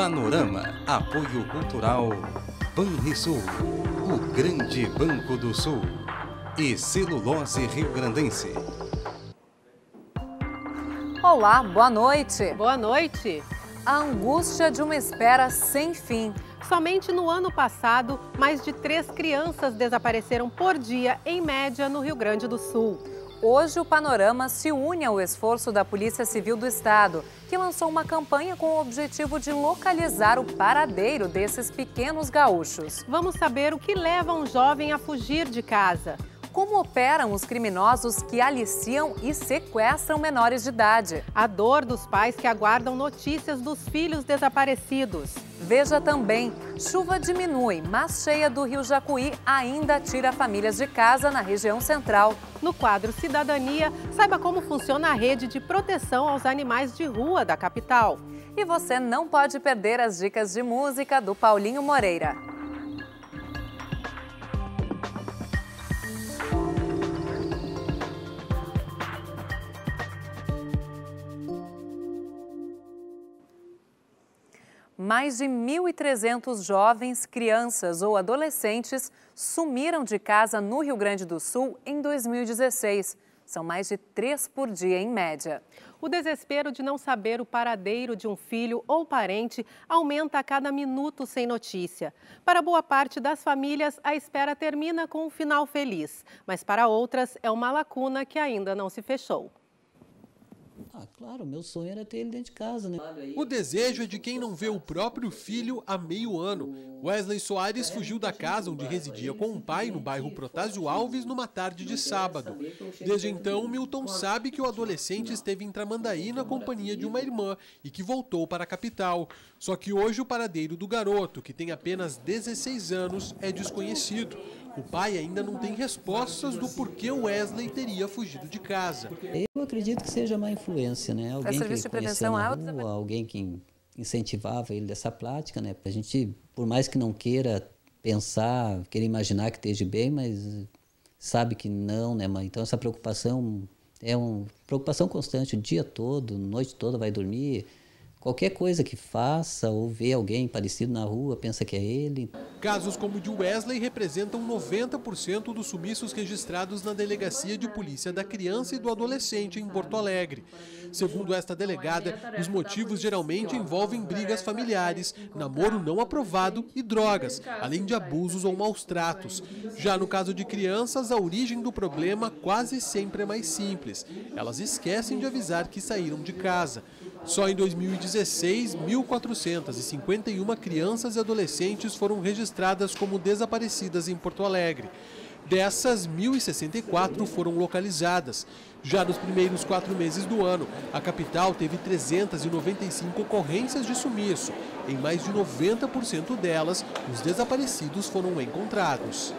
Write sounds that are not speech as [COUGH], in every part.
Panorama, apoio cultural Banrisul, o Grande Banco do Sul e Celulose Rio Grandense. Olá, boa noite. Boa noite. A angústia de uma espera sem fim. Somente no ano passado, mais de três crianças desapareceram por dia, em média, no Rio Grande do Sul. Hoje, o Panorama se une ao esforço da Polícia Civil do Estado, que lançou uma campanha com o objetivo de localizar o paradeiro desses pequenos gaúchos. Vamos saber o que leva um jovem a fugir de casa como operam os criminosos que aliciam e sequestram menores de idade. A dor dos pais que aguardam notícias dos filhos desaparecidos. Veja também, chuva diminui, mas cheia do Rio Jacuí ainda tira famílias de casa na região central. No quadro Cidadania, saiba como funciona a rede de proteção aos animais de rua da capital. E você não pode perder as dicas de música do Paulinho Moreira. mais de 1.300 jovens, crianças ou adolescentes sumiram de casa no Rio Grande do Sul em 2016. São mais de três por dia, em média. O desespero de não saber o paradeiro de um filho ou parente aumenta a cada minuto sem notícia. Para boa parte das famílias, a espera termina com um final feliz, mas para outras é uma lacuna que ainda não se fechou. Ah, claro, meu sonho era ter ele dentro de casa, né? O desejo é de quem não vê o próprio filho há meio ano. Wesley Soares fugiu da tá casa onde residia com o pai no bairro Protásio Alves numa tarde de sábado. Desde então, Milton sabe que o adolescente esteve em Tramandaí na companhia de uma irmã e que voltou para a capital. Só que hoje o paradeiro do garoto, que tem apenas 16 anos, é desconhecido. O pai ainda não tem respostas do porquê Wesley teria fugido de casa. Eu acredito que seja uma influência, né? Alguém que ele conheceu na rua, alguém que incentivava ele dessa prática, né? Para a gente, por mais que não queira pensar, queira imaginar que esteja bem, mas sabe que não, né? Então essa preocupação é uma preocupação constante o dia todo, noite toda vai dormir, Qualquer coisa que faça ou vê alguém parecido na rua, pensa que é ele. Casos como o de Wesley representam 90% dos sumiços registrados na Delegacia de Polícia da Criança e do Adolescente em Porto Alegre. Segundo esta delegada, os motivos geralmente envolvem brigas familiares, namoro não aprovado e drogas, além de abusos ou maus tratos. Já no caso de crianças, a origem do problema quase sempre é mais simples. Elas esquecem de avisar que saíram de casa. Só em 2016, 1.451 crianças e adolescentes foram registradas como desaparecidas em Porto Alegre. Dessas, 1.064 foram localizadas. Já nos primeiros quatro meses do ano, a capital teve 395 ocorrências de sumiço. Em mais de 90% delas, os desaparecidos foram encontrados.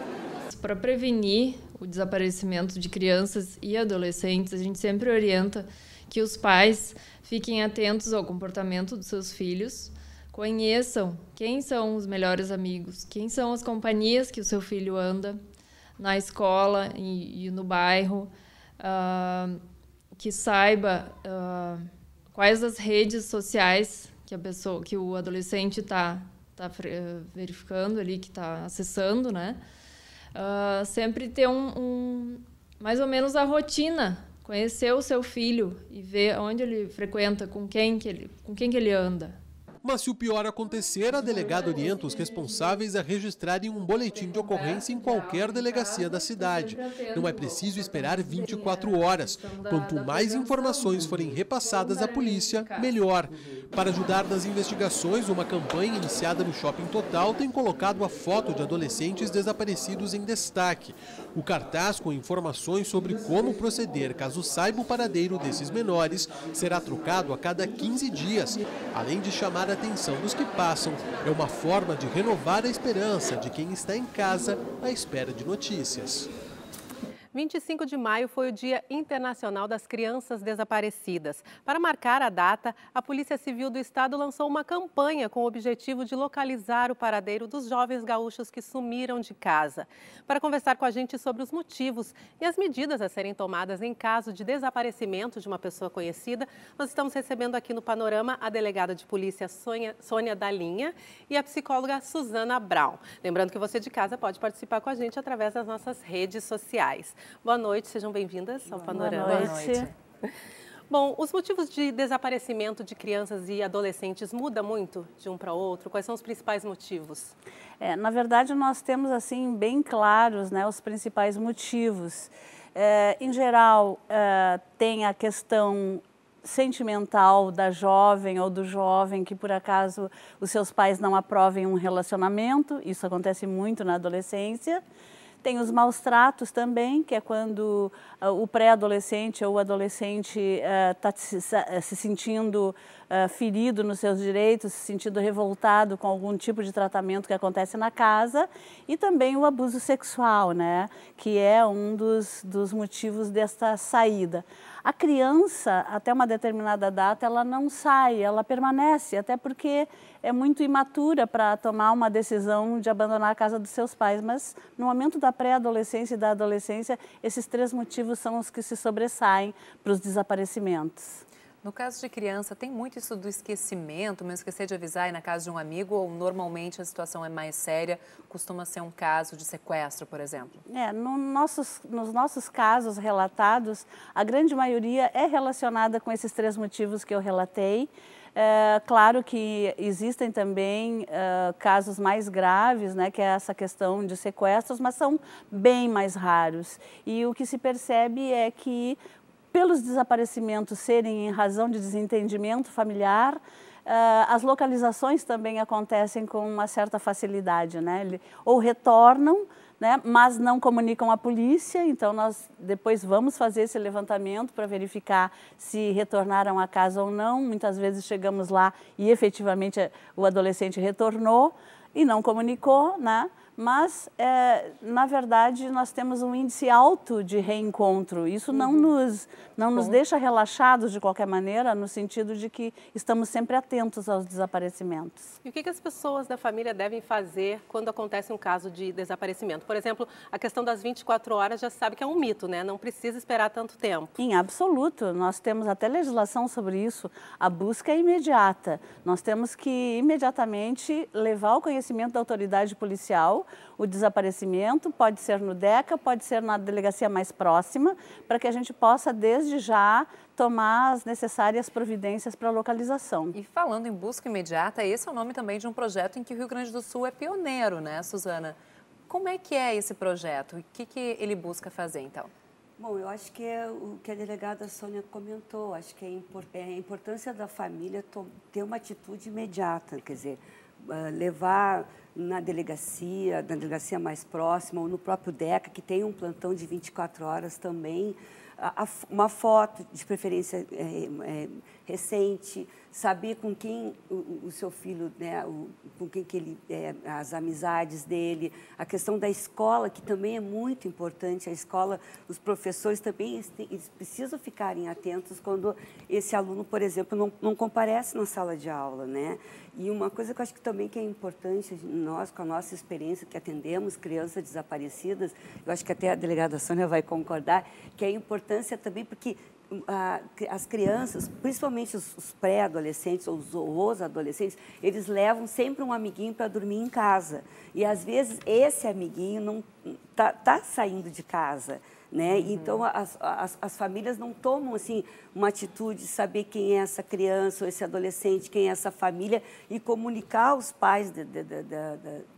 Para prevenir o desaparecimento de crianças e adolescentes, a gente sempre orienta que os pais fiquem atentos ao comportamento dos seus filhos, conheçam quem são os melhores amigos, quem são as companhias que o seu filho anda na escola e, e no bairro, uh, que saiba uh, quais as redes sociais que a pessoa, que o adolescente está tá, tá verificando ali, que está acessando, né? Uh, sempre ter um, um mais ou menos a rotina conhecer o seu filho e ver onde ele frequenta, com quem que ele, com quem que ele anda. Mas se o pior acontecer, a delegada orienta os responsáveis a registrarem um boletim de ocorrência em qualquer delegacia da cidade. Não é preciso esperar 24 horas. Quanto mais informações forem repassadas à polícia, melhor. Para ajudar nas investigações, uma campanha iniciada no Shopping Total tem colocado a foto de adolescentes desaparecidos em destaque o cartaz com informações sobre como proceder caso saiba o paradeiro desses menores será trocado a cada 15 dias. Além de chamar a atenção dos que passam, é uma forma de renovar a esperança de quem está em casa à espera de notícias. 25 de maio foi o Dia Internacional das Crianças Desaparecidas. Para marcar a data, a Polícia Civil do Estado lançou uma campanha com o objetivo de localizar o paradeiro dos jovens gaúchos que sumiram de casa. Para conversar com a gente sobre os motivos e as medidas a serem tomadas em caso de desaparecimento de uma pessoa conhecida, nós estamos recebendo aqui no Panorama a delegada de polícia Sônia, Sônia Dalinha e a psicóloga Suzana Brown. Lembrando que você de casa pode participar com a gente através das nossas redes sociais. Boa noite, sejam bem-vindas ao Panorama. Boa noite. [LAUGHS] Bom, os motivos de desaparecimento de crianças e adolescentes muda muito de um para outro? Quais são os principais motivos? É, na verdade, nós temos assim bem claros né, os principais motivos. É, em geral, é, tem a questão sentimental da jovem ou do jovem que por acaso os seus pais não aprovem um relacionamento, isso acontece muito na adolescência. Tem os maus tratos também, que é quando uh, o pré-adolescente ou o adolescente está eh, uh, se, se, eh, sentindo uh, ferido nos seus direitos, se sentindo revoltado com algum tipo de tratamento que acontece na casa. E também o abuso sexual, né? que é um dos, dos motivos desta saída. A criança, até uma determinada data, ela não sai, ela permanece, até porque é muito imatura para tomar uma decisão de abandonar a casa dos seus pais. Mas no momento da pré-adolescência e da adolescência, esses três motivos são os que se sobressaem para os desaparecimentos. No caso de criança, tem muito isso do esquecimento, mas esquecer de avisar e na casa de um amigo, ou normalmente a situação é mais séria, costuma ser um caso de sequestro, por exemplo? É, no nossos, nos nossos casos relatados, a grande maioria é relacionada com esses três motivos que eu relatei. É, claro que existem também é, casos mais graves, né, que é essa questão de sequestros, mas são bem mais raros. E o que se percebe é que pelos desaparecimentos serem em razão de desentendimento familiar, ah, as localizações também acontecem com uma certa facilidade, né? Ou retornam, né? Mas não comunicam à polícia. Então nós depois vamos fazer esse levantamento para verificar se retornaram à casa ou não. Muitas vezes chegamos lá e efetivamente o adolescente retornou e não comunicou, né? mas é, na verdade nós temos um índice alto de reencontro. Isso não uhum. nos não nos deixa relaxados de qualquer maneira, no sentido de que estamos sempre atentos aos desaparecimentos. E o que, que as pessoas da família devem fazer quando acontece um caso de desaparecimento? Por exemplo, a questão das 24 horas já sabe que é um mito, né? Não precisa esperar tanto tempo. Em absoluto, nós temos até legislação sobre isso. A busca é imediata. Nós temos que imediatamente levar o conhecimento da autoridade policial o desaparecimento, pode ser no DECA, pode ser na delegacia mais próxima, para que a gente possa, desde já, tomar as necessárias providências para a localização. E falando em busca imediata, esse é o nome também de um projeto em que o Rio Grande do Sul é pioneiro, né, Suzana? Como é que é esse projeto? O que, que ele busca fazer, então? Bom, eu acho que é o que a delegada Sônia comentou, acho que é, é a importância da família ter uma atitude imediata, quer dizer, ah, levar na delegacia, na delegacia mais próxima, ou no próprio DECA, que tem um plantão de 24 horas também, uma foto, de preferência eh, eh, recente, saber com quem o, o seu filho, né, o, com quem que ele, é, as amizades dele, a questão da escola, que também é muito importante, a escola, os professores também eles, precisam ficarem atentos quando esse aluno, por exemplo, não, não comparece na sala de aula, né? E uma coisa que eu acho que também que é importante, nós, com a nossa experiência que atendemos crianças desaparecidas, eu acho que até a delegada Sônia vai concordar, que é a importância também, porque as crianças, principalmente os, pré-adolescentes ou os, adolescentes, eles levam sempre um amiguinho para dormir em casa. E às vezes esse amiguinho não tá, tá saindo de casa. Né? Uhum. Então, as, as, as, famílias não tomam assim, uma atitude de saber quem é essa criança ou esse adolescente, quem é essa família e comunicar aos pais de, de, de,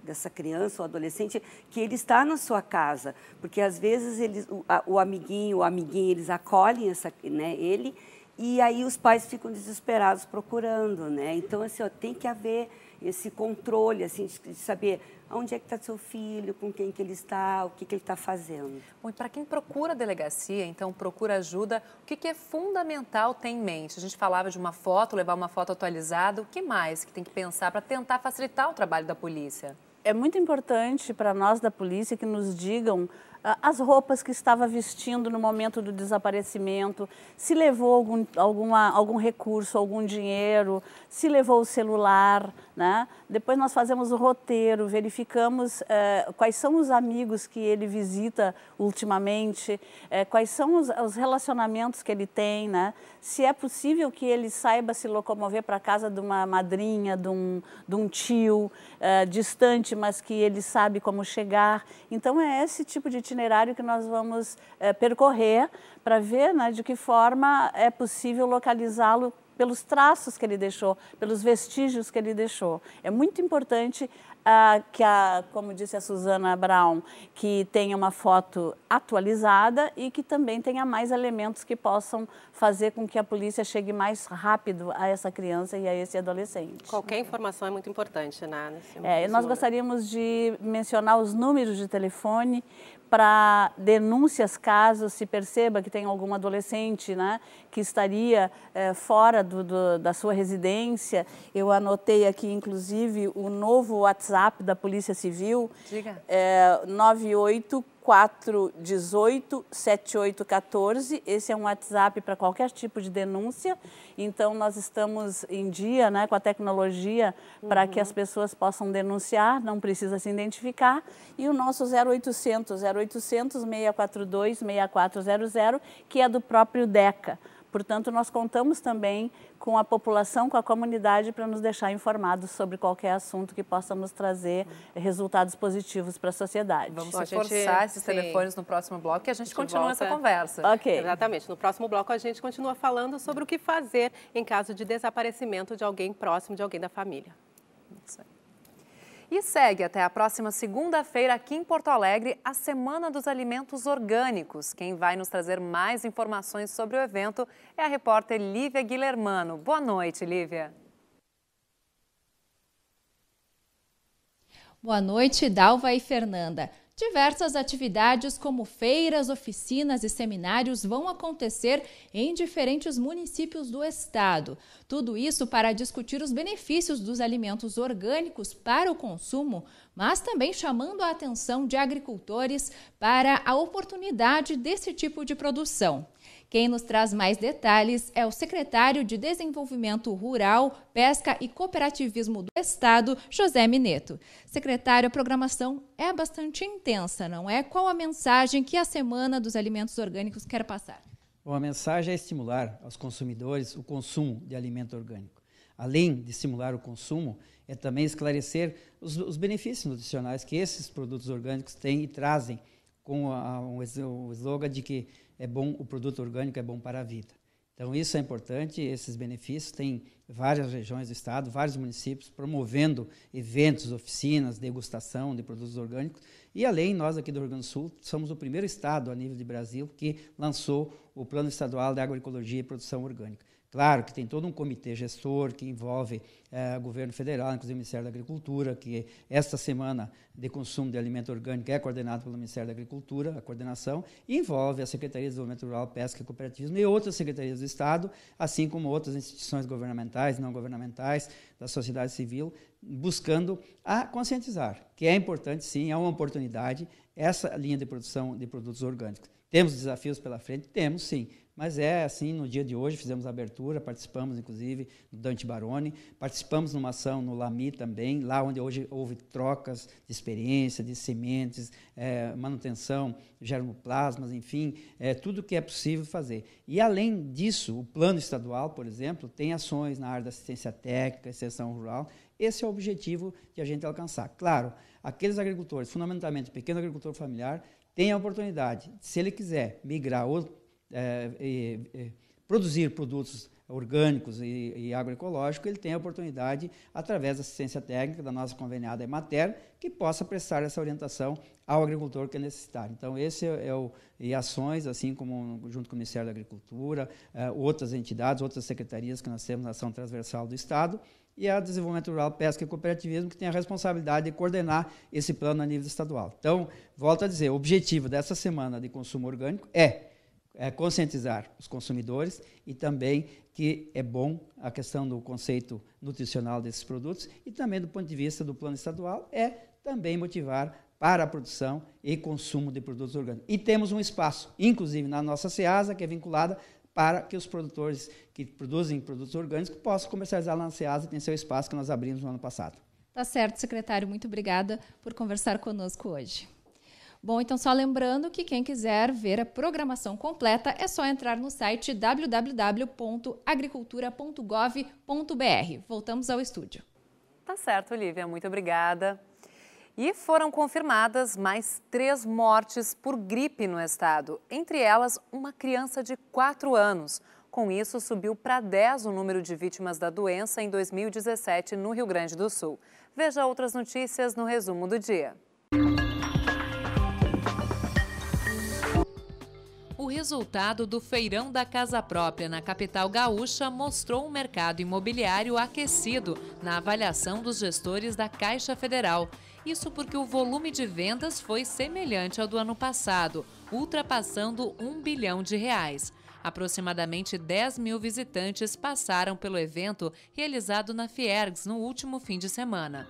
dessa criança ou adolescente que ele está na sua casa. Porque, às vezes, eles, o, a, o amiguinho ou amiguinha, eles acolhem essa, né, ele e aí os pais ficam desesperados procurando. Né? Então, assim, ó, tem que haver esse controle, assim, de saber onde é que está seu filho, com quem que ele está, o que, que ele está fazendo. Bom, e para quem procura delegacia, então procura ajuda, o que, que é fundamental ter em mente? A gente falava de uma foto, levar uma foto atualizada, o que mais que tem que pensar para tentar facilitar o trabalho da polícia? É muito importante para nós da polícia que nos digam ah, as roupas que estava vestindo no momento do desaparecimento, se levou algum, alguma, algum recurso, algum dinheiro, se levou o celular, né? Depois nós fazemos o roteiro, verificamos é, quais são os amigos que ele visita ultimamente, é, quais são os, os, relacionamentos que ele tem, né? se é possível que ele saiba se locomover para casa de uma madrinha, de um, de um tio é, distante, mas que ele sabe como chegar. Então é esse tipo de itinerário que nós vamos percorrer para ver né, de que forma é possível localizá-lo pelos traços que ele deixou, pelos vestígios que ele deixou. É muito importante ah, que, a, como disse a Suzana Brown, que tenha uma foto atualizada e que também tenha mais elementos que possam fazer com que a polícia chegue mais rápido a essa criança e a esse adolescente. Qualquer informação é muito importante, né? É, nós gostaríamos de mencionar os números de telefone para denúncias caso se perceba que tem algum adolescente né, que estaria eh, fora do, do, da sua residência. Eu anotei aqui, inclusive, o novo WhatsApp da Polícia Civil. Diga. É, 98 418 7814. Esse é um WhatsApp para qualquer tipo de denúncia. Então, nós estamos em dia né, com a tecnologia uhum. para que as pessoas possam denunciar, não precisa se identificar. E o nosso 0800, 0800 642 6400, que é do próprio DECA. Portanto, nós contamos também com a população, com a comunidade, para nos deixar informados sobre qualquer assunto que possa nos trazer resultados positivos para a sociedade. Vamos Bom, reforçar esses sim. telefones no próximo bloco e a gente, a gente continua volta. essa conversa. Ok. Exatamente. No próximo bloco, a gente continua falando sobre o que fazer em caso de desaparecimento de alguém próximo, de alguém da família. E segue até a próxima segunda-feira aqui em Porto Alegre a Semana dos Alimentos Orgânicos. Quem vai nos trazer mais informações sobre o evento é a repórter Lívia Guilhermano. Boa noite, Lívia. Boa noite, Dalva e Fernanda. Diversas atividades, como feiras, oficinas e seminários, vão acontecer em diferentes municípios do estado. Tudo isso para discutir os benefícios dos alimentos orgânicos para o consumo, mas também chamando a atenção de agricultores para a oportunidade desse tipo de produção. Quem nos traz mais detalhes é o secretário de Desenvolvimento Rural, Pesca e Cooperativismo do Estado, José Mineto. Secretário, a programação é bastante intensa, não é? Qual a mensagem que a Semana dos Alimentos Orgânicos quer passar? Bom, a mensagem é estimular aos consumidores o consumo de alimento orgânico. Além de estimular o consumo, é também esclarecer os, os benefícios nutricionais que esses produtos orgânicos têm e trazem, com a, um, o slogan de que é bom, o produto orgânico é bom para a vida. Então, isso é importante, esses benefícios. Tem várias regiões do estado, vários municípios promovendo eventos, oficinas, degustação de produtos orgânicos. E, além, nós aqui do Rio Grande do Sul somos o primeiro estado a nível de Brasil que lançou o Plano Estadual de Agroecologia e Produção Orgânica. Claro que tem todo um comitê gestor que envolve eh, governo federal, inclusive o Ministério da Agricultura, que esta semana de consumo de alimento orgânico é coordenado pelo Ministério da Agricultura, a coordenação, envolve a Secretaria de Desenvolvimento Rural, Pesca e Cooperativismo e outras secretarias do Estado, assim como outras instituições governamentais, não governamentais, da sociedade civil, buscando a conscientizar que é importante, sim, é uma oportunidade essa linha de produção de produtos orgânicos. Temos desafios pela frente? Temos, sim mas é assim, no dia de hoje fizemos a abertura, participamos inclusive do Dante Baroni, participamos numa ação no Lami também, lá onde hoje houve trocas de experiência, de sementes, é, manutenção, germoplasmas, enfim, é, tudo que é possível fazer. E além disso, o plano estadual, por exemplo, tem ações na área da assistência técnica, extensão rural. Esse é o objetivo de a gente alcançar. Claro, aqueles agricultores, fundamentalmente pequeno agricultor familiar, tem a oportunidade, se ele quiser migrar ou é, produzir produtos orgânicos e, e agroecológicos, ele tem a oportunidade, através da assistência técnica da nossa conveniada Emater, que possa prestar essa orientação ao agricultor que é necessitar. Então, esse é, é o e ações, assim como junto com o Ministério da Agricultura, eh, outras entidades, outras secretarias que nós temos na ação transversal do Estado, e a Desenvolvimento Rural, Pesca e Cooperativismo, que tem a responsabilidade de coordenar esse plano a nível estadual. Então, volto a dizer, o objetivo dessa semana de consumo orgânico é é, conscientizar os consumidores e também que é bom a questão do conceito nutricional desses produtos e também do ponto de vista do plano estadual é também motivar para a produção e consumo de produtos orgânicos. E temos um espaço, inclusive na nossa SEASA, que é vinculada para que os produtores que produzem produtos orgânicos possam comercializar lá na SEASA, tem seu espaço que nós abrimos no ano passado. Tá certo, secretário. Muito obrigada por conversar conosco hoje. Bom, então só lembrando que quem quiser ver a programação completa é só entrar no site www.agricultura.gov.br. Voltamos ao estúdio. Tá certo, Olivia, muito obrigada. E foram confirmadas mais três mortes por gripe no estado, entre elas uma criança de quatro anos. Com isso, subiu para 10 o número de vítimas da doença em 2017 no Rio Grande do Sul. Veja outras notícias no resumo do dia. o resultado do feirão da Casa Própria na capital gaúcha mostrou um mercado imobiliário aquecido na avaliação dos gestores da Caixa Federal. Isso porque o volume de vendas foi semelhante ao do ano passado, ultrapassando um bilhão de reais. Aproximadamente 10 mil visitantes passaram pelo evento realizado na Fiergs no último fim de semana.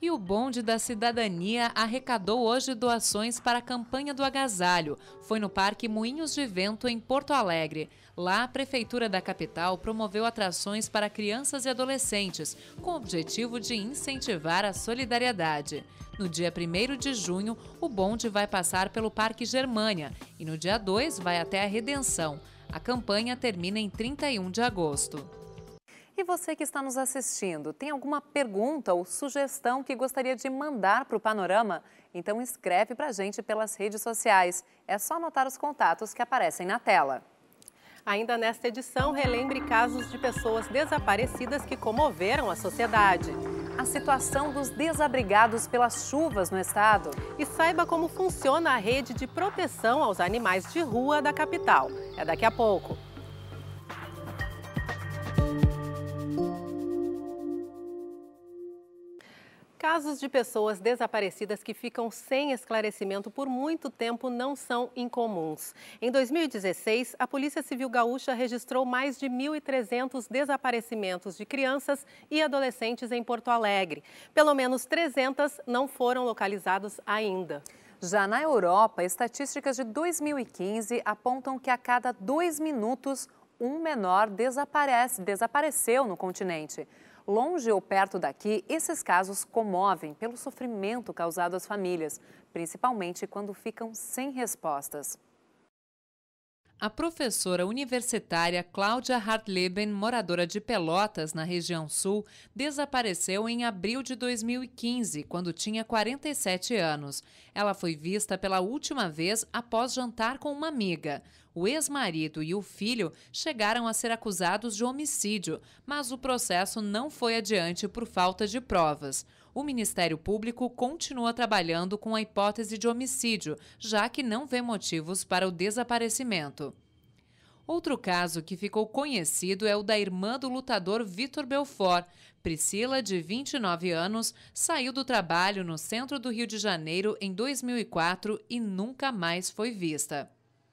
E o Bonde da Cidadania arrecadou hoje doações para a campanha do agasalho. Foi no Parque Moinhos de Vento, em Porto Alegre. Lá, a Prefeitura da capital promoveu atrações para crianças e adolescentes, com o objetivo de incentivar a solidariedade. No dia 1 de junho, o bonde vai passar pelo Parque Germânia e no dia 2 vai até a Redenção. A campanha termina em 31 de agosto. E você que está nos assistindo, tem alguma pergunta ou sugestão que gostaria de mandar para o Panorama? Então escreve para a gente pelas redes sociais. É só anotar os contatos que aparecem na tela. Ainda nesta edição, relembre casos de pessoas desaparecidas que comoveram a sociedade. A situação dos desabrigados pelas chuvas no estado. E saiba como funciona a rede de proteção aos animais de rua da capital. É daqui a pouco. Casos de pessoas desaparecidas que ficam sem esclarecimento por muito tempo não são incomuns. Em 2016, a Polícia Civil Gaúcha registrou mais de 1.300 desaparecimentos de crianças e adolescentes em Porto Alegre. Pelo menos 300 não foram localizados ainda. Já na Europa, estatísticas de 2015 apontam que a cada dois minutos um menor desaparece, desapareceu no continente longe ou perto daqui, esses casos comovem pelo sofrimento causado às famílias, principalmente quando ficam sem respostas a professora universitária Cláudia Hartleben, moradora de Pelotas, na região sul, desapareceu em abril de 2015, quando tinha 47 anos. Ela foi vista pela última vez após jantar com uma amiga. O ex-marido e o filho chegaram a ser acusados de homicídio, mas o processo não foi adiante por falta de provas o Ministério Público continua trabalhando com a hipótese de homicídio, já que não vê motivos para o desaparecimento. Outro caso que ficou conhecido é o da irmã do lutador Vitor Belfort. Priscila, de 29 anos, saiu do trabalho no centro do Rio de Janeiro em 2004 e nunca mais foi vista.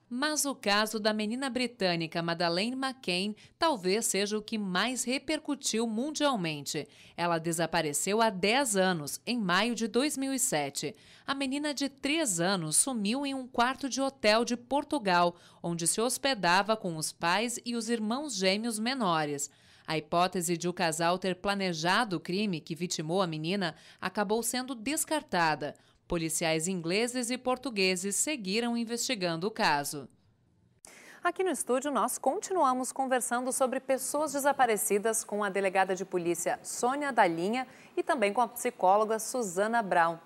Mas o caso da menina britânica Madeleine McCain talvez seja o que mais repercutiu mundialmente. Ela desapareceu há 10 anos, em maio de 2007. A menina de 3 anos sumiu em um quarto de hotel de Portugal, onde se hospedava com os pais e os irmãos gêmeos menores. A hipótese de o casal ter planejado o crime que vitimou a menina acabou sendo descartada. Policiais ingleses e portugueses seguiram investigando o caso. Aqui no estúdio, nós continuamos conversando sobre pessoas desaparecidas com a delegada de polícia Sônia Dalinha e também com a psicóloga Suzana Brown.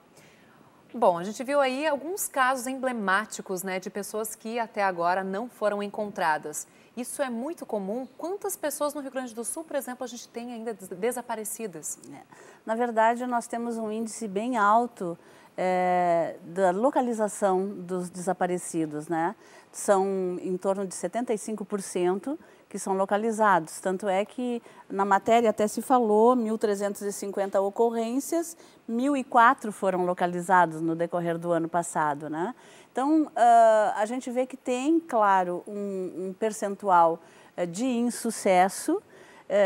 Bom, a gente viu aí alguns casos emblemáticos né, de pessoas que até agora não foram encontradas. Isso é muito comum. Quantas pessoas no Rio Grande do Sul, por exemplo, a gente tem ainda desaparecidas? É. Na verdade, nós temos um índice bem alto é, da localização dos desaparecidos, né? São em torno de 75% que são localizados. Tanto é que na matéria até se falou 1.350 ocorrências, 1.004 foram localizados no decorrer do ano passado, né? Então uh, a gente vê que tem, claro, um, um percentual uh, de insucesso uh,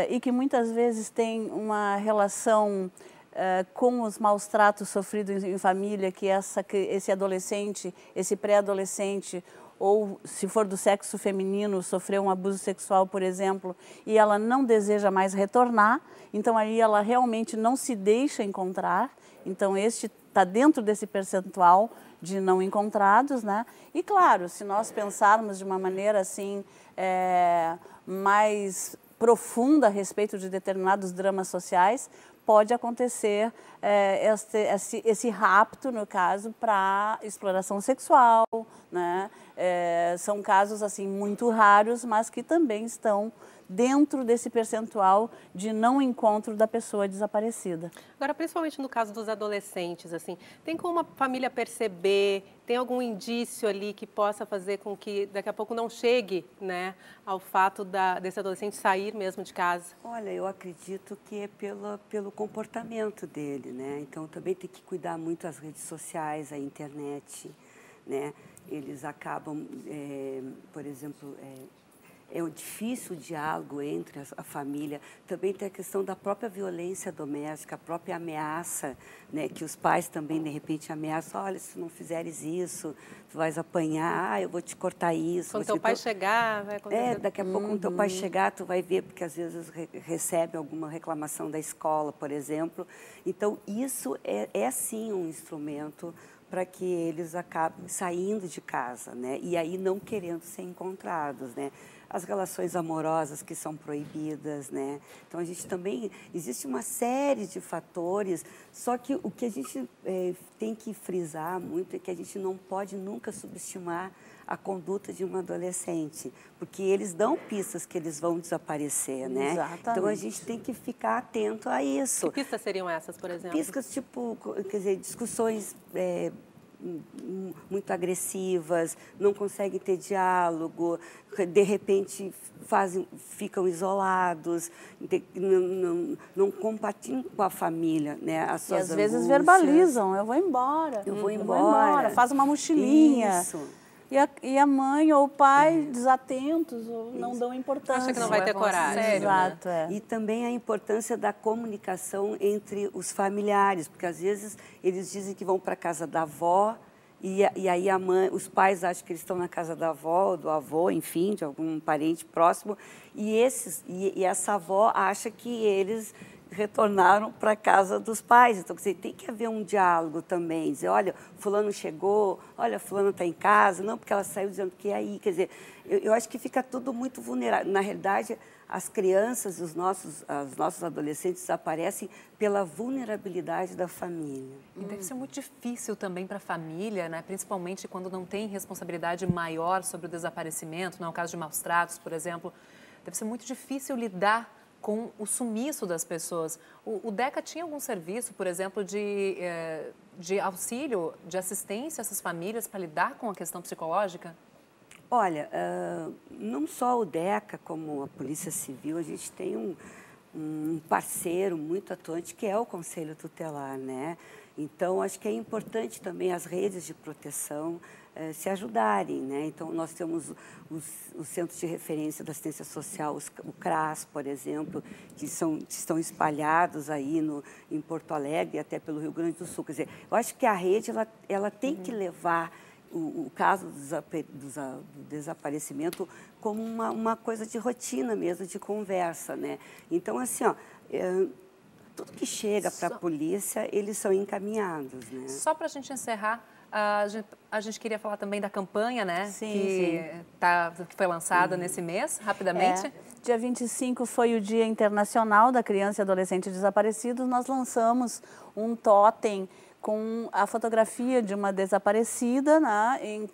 e que muitas vezes tem uma relação Uh, com os maus tratos sofridos em, família, que, essa, que esse adolescente, esse pré-adolescente, ou se for do sexo feminino, sofreu um abuso sexual, por exemplo, e ela não deseja mais retornar, então aí ela realmente não se deixa encontrar. Então, este está dentro desse percentual de não encontrados, né? E claro, se nós pensarmos de uma maneira assim é, mais profunda a respeito de determinados dramas sociais, pode acontecer é, esse, esse, esse, rapto, no caso, para exploração sexual. Né? É, são casos assim muito raros, mas que também estão dentro desse percentual de não encontro da pessoa desaparecida. Agora, principalmente no caso dos adolescentes, assim, tem como a família perceber, tem algum indício ali que possa fazer com que daqui a pouco não chegue né, ao fato da, desse adolescente sair mesmo de casa? Olha, eu acredito que é pela, pelo comportamento dele, né? Então também tem que cuidar muito as redes sociais, a internet, né? Eles acabam, é, por exemplo, é, é um difícil diálogo entre a, família. Também tem a questão da própria violência doméstica, a própria ameaça, né, que os pais também, de repente, ameaçam, olha, se não fizeres isso, tu vais apanhar, ah, eu vou te cortar isso. Quando teu pai chegar, vai acontecer. É, daqui a pouco, quando teu pai uhum. chegar, tu vai ver, porque às vezes re recebe alguma reclamação da escola, por exemplo. Então, isso é, é sim um instrumento para que eles acabem saindo de casa, né? E aí não querendo ser encontrados, né? as relações amorosas que são proibidas, né? Então a gente é. também existe uma série de fatores. Só que o que a gente é, tem que frisar muito é que a gente não pode nunca subestimar a conduta de um adolescente, porque eles dão pistas que eles vão desaparecer, né? Exatamente. Então a gente tem que ficar atento a isso. Que pistas seriam essas, por exemplo? Pistas tipo, quer dizer, discussões é, muito agressivas, não conseguem ter diálogo, de repente fazem, ficam isolados, não, não, não compartilham com a família, né? As suas e às angústias. vezes verbalizam, eu vou embora, eu vou embora, eu vou embora faz uma mochilinha. Isso. E a, e a, mãe ou o pai é. desatentos ou não dão importância. Acha que não vai ter coragem. Sério, né? Exato, né? E também a importância da comunicação entre os familiares, porque às vezes eles dizem que vão para casa da avó e, e aí a mãe, os pais acham que eles estão na casa da avó ou do avô, enfim, de algum parente próximo, e esses e, e essa avó acha que eles retornaram para casa dos pais. Então, quer dizer, tem que haver um diálogo também, dizer, olha, fulano chegou, olha, fulano está em casa, não, porque ela saiu dizendo que é aí. Quer dizer, eu, eu acho que fica tudo muito vulnerável. Na realidade, as crianças, os nossos, os nossos adolescentes aparecem pela vulnerabilidade da família. E deve ser muito difícil também para a família, né? principalmente quando não tem responsabilidade maior sobre o desaparecimento, No é caso de maus tratos, por exemplo. Deve ser muito difícil lidar com o sumiço das pessoas. O, o DECA tinha algum serviço, por exemplo, de, eh, de auxílio, de assistência a essas famílias para lidar com a questão psicológica? Olha, uh, não só o DECA, como a Polícia Civil, a gente tem um, um parceiro muito atuante que é o Conselho Tutelar, né? Então, acho que é importante também as redes de proteção, eh, se ajudarem. Né? Então, nós temos os, os, centros de referência da assistência social, os, o CRAS, por exemplo, que, são, que estão espalhados aí no, em Porto Alegre e até pelo Rio Grande do Sul. Quer dizer, eu acho que a rede ela, ela tem uhum. que levar o, o, caso do, desaparecimento como uma, uma coisa de rotina mesmo, de conversa, né? Então, assim, ó, é, tudo que chega para a polícia, eles são encaminhados, né? Só para a gente encerrar, a gente, a gente, queria falar também da campanha, né? Sim, que, sim. Tá, que foi lançada nesse uhum. mês, rapidamente. É. Dia 25 foi o Dia Internacional da Criança e Adolescente Desaparecidos. Nós lançamos um totem com a fotografia de uma desaparecida né, em, uh,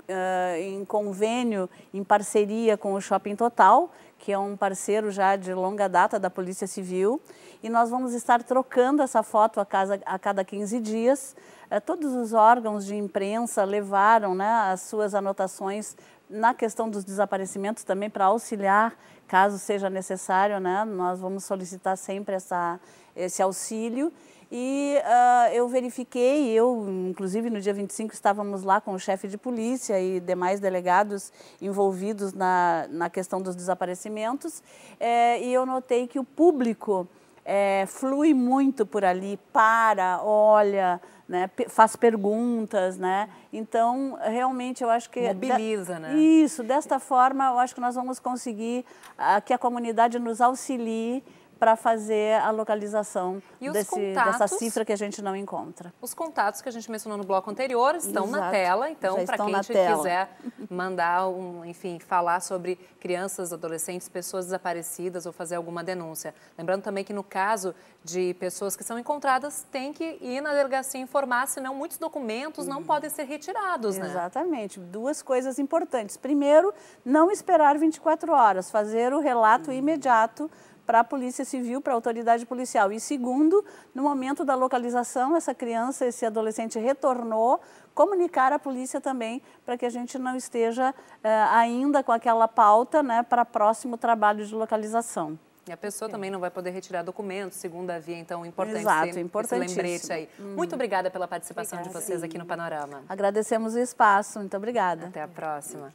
em convênio, em parceria com o Shopping Total, que é um parceiro já de longa data da Polícia Civil, e nós vamos estar trocando essa foto a, casa, a cada 15 dias. Eh, todos os órgãos de imprensa levaram né, as suas anotações na questão dos desaparecimentos também para auxiliar, caso seja necessário, né? Nós vamos solicitar sempre essa, esse auxílio e uh, eu verifiquei, eu, inclusive no dia 25, estávamos lá com o chefe de polícia e demais delegados envolvidos na, na questão dos desaparecimentos, é, e eu notei que o público é, flui muito por ali, para, olha, né, faz perguntas, né? Então, realmente, eu acho que... Mobiliza, da, né? Isso, desta forma, eu acho que nós vamos conseguir uh, que a comunidade nos auxilie para fazer a localização desse, dessa cifra que a gente não encontra. Os contatos que a gente mencionou no bloco anterior estão Exato, na tela, então para quem quiser mandar, um, enfim, falar sobre crianças, adolescentes, pessoas desaparecidas ou fazer alguma denúncia. Lembrando também que no caso de pessoas que são encontradas, tem que ir na delegacia informar, senão muitos documentos não podem ser retirados, né? Exatamente. Duas coisas importantes. Primeiro, não esperar 24 horas, fazer o relato imediato para a Polícia Civil, para a autoridade policial. E segundo, no momento da localização, essa criança, esse adolescente retornou, comunicar à polícia também, para que a gente não esteja eh, ainda com aquela pauta né, para próximo trabalho de localização. E a pessoa também não vai poder retirar documentos, a via, então, importante Exato, esse, lembrete aí. Hum. Muito obrigada pela participação obrigada, de vocês aqui no Panorama. Agradecemos o espaço, muito obrigada. Até a próxima.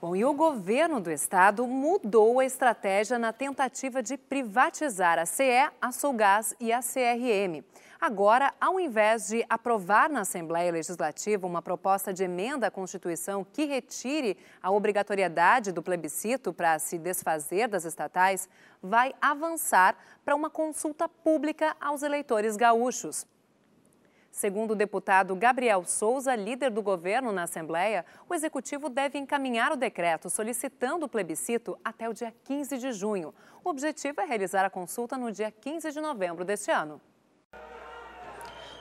Bom, e o governo do estado mudou a estratégia na tentativa de privatizar a CE, a Sulgás e a CRM. Agora, ao invés de aprovar na Assembleia Legislativa uma proposta de emenda à Constituição que retire a obrigatoriedade do plebiscito para se desfazer das estatais, vai avançar para uma consulta pública aos eleitores gaúchos. Segundo o deputado Gabriel Souza, líder do governo na Assembleia, o executivo deve encaminhar o decreto solicitando o plebiscito até o dia 15 de junho. O objetivo é realizar a consulta no dia 15 de novembro deste ano.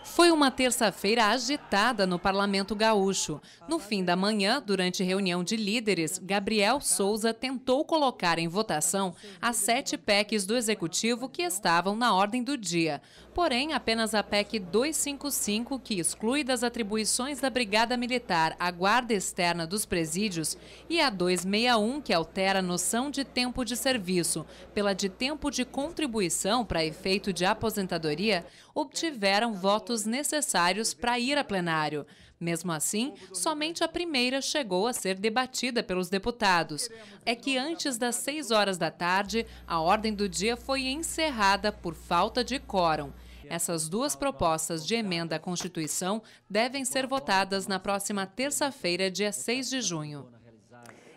Foi uma terça-feira agitada no Parlamento Gaúcho. No fim da manhã, durante reunião de líderes, Gabriel Souza tentou colocar em votação as sete PECs do Executivo que estavam na ordem do dia porém, apenas a PEC 255, que exclui das atribuições da Brigada Militar a guarda externa dos presídios, e a 261, que altera a noção de tempo de serviço pela de tempo de contribuição para efeito de aposentadoria, obtiveram votos necessários para ir a plenário. Mesmo assim, somente a primeira chegou a ser debatida pelos deputados. É que antes das 6 horas da tarde, a ordem do dia foi encerrada por falta de quórum. Essas duas propostas de emenda à Constituição devem ser votadas na próxima terça-feira, dia 6 de junho.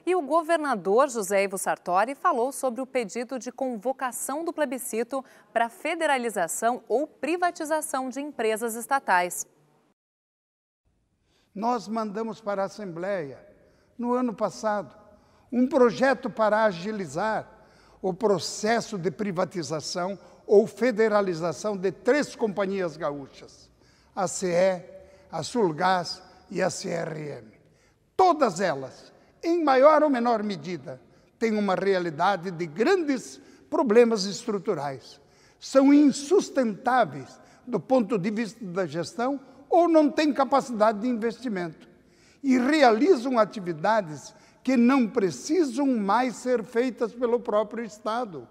E o governador José Ivo Sartori falou sobre o pedido de convocação do plebiscito para federalização ou privatização de empresas estatais. Nós mandamos para a Assembleia, no ano passado, um projeto para agilizar o processo de privatização ou federalização de três companhias gaúchas, a CE, a Sulgás e a CRM. Todas elas, em maior ou menor medida, têm uma realidade de grandes problemas estruturais. São insustentáveis do ponto de vista da gestão ou não têm capacidade de investimento e realizam atividades que não precisam mais ser feitas pelo próprio Estado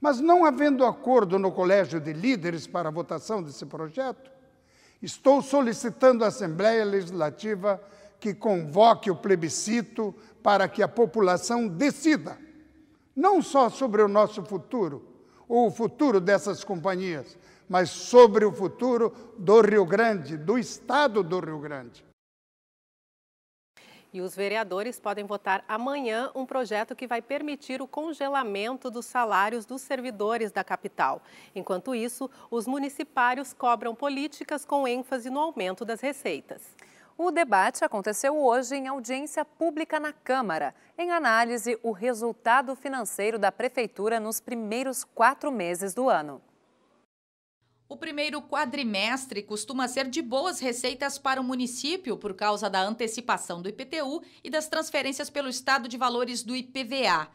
mas não havendo acordo no colégio de líderes para a votação desse projeto, estou solicitando à Assembleia Legislativa que convoque o plebiscito para que a população decida, não só sobre o nosso futuro, ou o futuro dessas companhias, mas sobre o futuro do Rio Grande, do Estado do Rio Grande. E os vereadores podem votar amanhã um projeto que vai permitir o congelamento dos salários dos servidores da capital. Enquanto isso, os municipários cobram políticas com ênfase no aumento das receitas. O debate aconteceu hoje em audiência pública na Câmara. Em análise, o resultado financeiro da Prefeitura nos primeiros quatro meses do ano. O primeiro quadrimestre costuma ser de boas receitas para o município por causa da antecipação do IPTU e das transferências pelo Estado de Valores do IPVA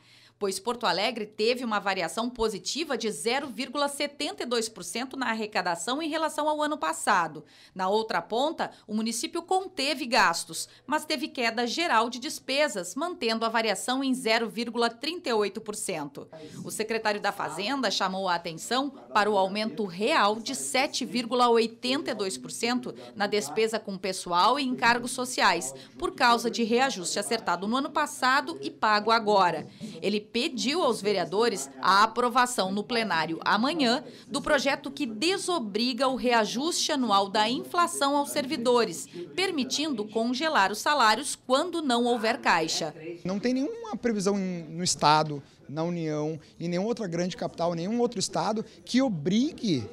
pois Porto Alegre teve uma variação positiva de 0,72% na arrecadação em relação ao ano passado. Na outra ponta, o município conteve gastos, mas teve queda geral de despesas, mantendo a variação em 0,38%. O secretário da Fazenda chamou a atenção para o aumento real de 7,82% na despesa com pessoal e encargos sociais, por causa de reajuste acertado no ano passado e pago agora. Ele pediu aos vereadores a aprovação no plenário amanhã do projeto que desobriga o reajuste anual da inflação aos servidores, permitindo congelar os salários quando não houver caixa. Não tem nenhuma previsão no Estado, na União, em nenhuma outra grande capital, nenhum outro Estado que obrigue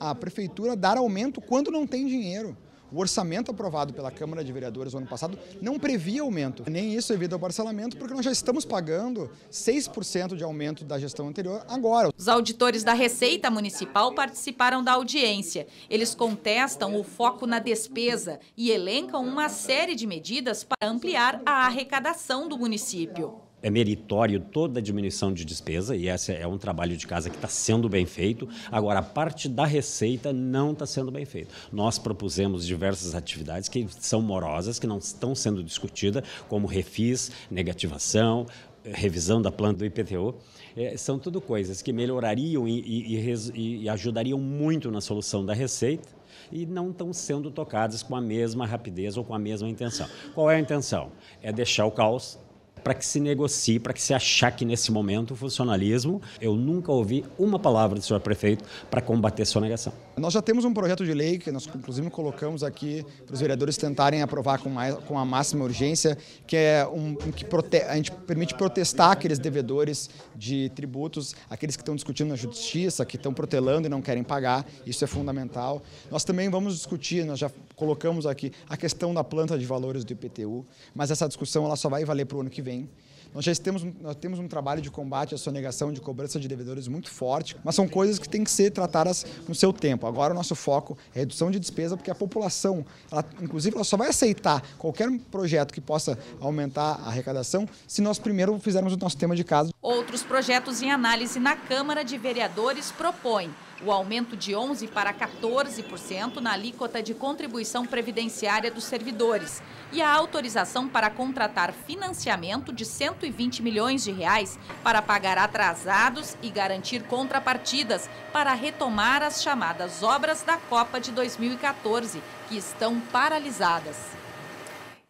a prefeitura a dar aumento quando não tem dinheiro. O orçamento aprovado pela Câmara de Vereadores no ano passado não previa aumento. Nem isso devido é ao parcelamento, porque nós já estamos pagando 6% de aumento da gestão anterior agora. Os auditores da Receita Municipal participaram da audiência. Eles contestam o foco na despesa e elencam uma série de medidas para ampliar a arrecadação do município é meritório toda a diminuição de despesa, e esse é um trabalho de casa que está sendo bem feito. Agora, a parte da receita não está sendo bem feita. Nós propusemos diversas atividades que são morosas, que não estão sendo discutidas, como refis, negativação, revisão da planta do IPTU. É, são tudo coisas que melhorariam e, e, e, e ajudariam muito na solução da receita e não estão sendo tocadas com a mesma rapidez ou com a mesma intenção. Qual é a intenção? É deixar o caos para que se negocie, para que se achaque nesse momento o funcionalismo. Eu nunca ouvi uma palavra do senhor prefeito para combater a sonegação. Nós já temos um projeto de lei que nós, inclusive, colocamos aqui para os vereadores tentarem aprovar com, mais, com a máxima urgência, que é um que prote, a gente permite protestar aqueles devedores de tributos, aqueles que estão discutindo na justiça, que estão protelando e não querem pagar. Isso é fundamental. Nós também vamos discutir, nós já colocamos aqui a questão da planta de valores do IPTU, mas essa discussão ela só vai valer para o ano que vem. Nós já temos, nós temos um trabalho de combate à sonegação de cobrança de devedores muito forte, mas são coisas que têm que ser tratadas no seu tempo. Agora o nosso foco é redução de despesa, porque a população, ela, inclusive, ela só vai aceitar qualquer projeto que possa aumentar a arrecadação se nós primeiro fizermos o nosso tema de casa. Outros projetos em análise na Câmara de Vereadores propõem o aumento de 11% para 14% na alíquota de contribuição previdenciária dos servidores e a autorização para contratar financiamento de 120 milhões de reais para pagar atrasados e garantir contrapartidas para retomar as chamadas obras da Copa de 2014, que estão paralisadas.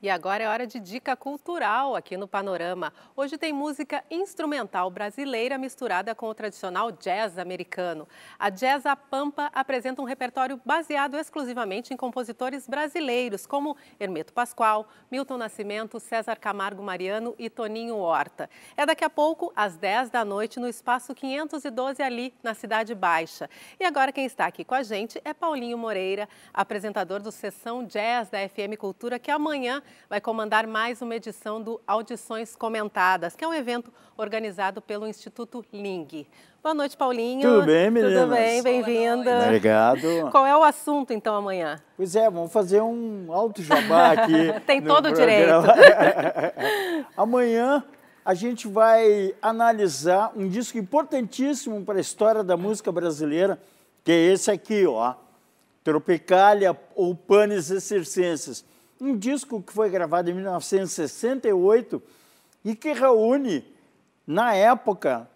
E agora é hora de dica cultural aqui no Panorama. Hoje tem música instrumental brasileira misturada com o tradicional jazz americano. A Jazz A Pampa apresenta um repertório baseado exclusivamente em compositores brasileiros, como Hermeto Pascoal, Milton Nascimento, César Camargo Mariano e Toninho Horta. É daqui a pouco, às 10 da noite, no espaço 512 ali, na Cidade Baixa. E agora quem está aqui com a gente é Paulinho Moreira, apresentador do Sessão Jazz da FM Cultura, que amanhã vai comandar mais uma edição do Audições Comentadas, que é um evento organizado pelo Instituto Ling. Boa noite, Paulinho. Tudo bem, meninas? Tudo bem, bem-vinda. Obrigado. Qual é o assunto, então, amanhã? Pois é, vamos fazer um alto jabá aqui. [LAUGHS] Tem todo o direito. [LAUGHS] amanhã a gente vai analisar um disco importantíssimo para a história da música brasileira, que é esse aqui, ó. Tropicalia ou Panes e Circenses um disco que foi gravado em 1968 e que reúne, na época,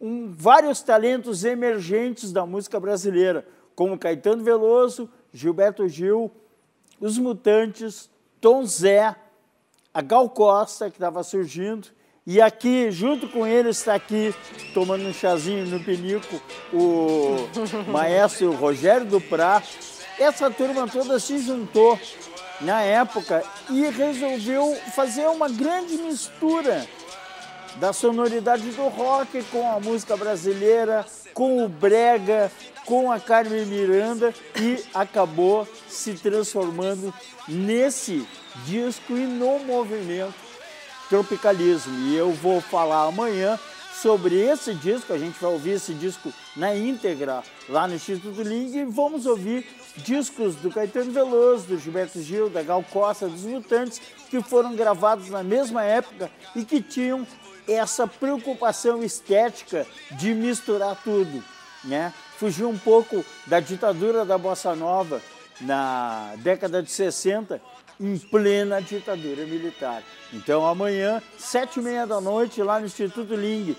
um, vários talentos emergentes da música brasileira, como Caetano Veloso, Gilberto Gil, Os Mutantes, Tom Zé, a Gal Costa, que estava surgindo, e aqui, junto com ele, está aqui, tomando um chazinho no pinico, o [LAUGHS] maestro Rogério Duprat. Essa turma toda se juntou na época e resolveu fazer uma grande mistura da sonoridade do rock com a música brasileira, com o brega, com a Carmen Miranda e acabou se transformando nesse disco e no movimento tropicalismo. E eu vou falar amanhã sobre esse disco, a gente vai ouvir esse disco na íntegra lá no Instituto Ling e vamos ouvir discos do Caetano Veloso, do Gilberto Gil, da Gal Costa, dos Mutantes, que foram gravados na mesma época e que tinham essa preocupação estética de misturar tudo, né? Fugiu um pouco da ditadura da bossa nova na década de 60, em plena ditadura militar. Então amanhã, sete e meia da noite, lá no Instituto Ling,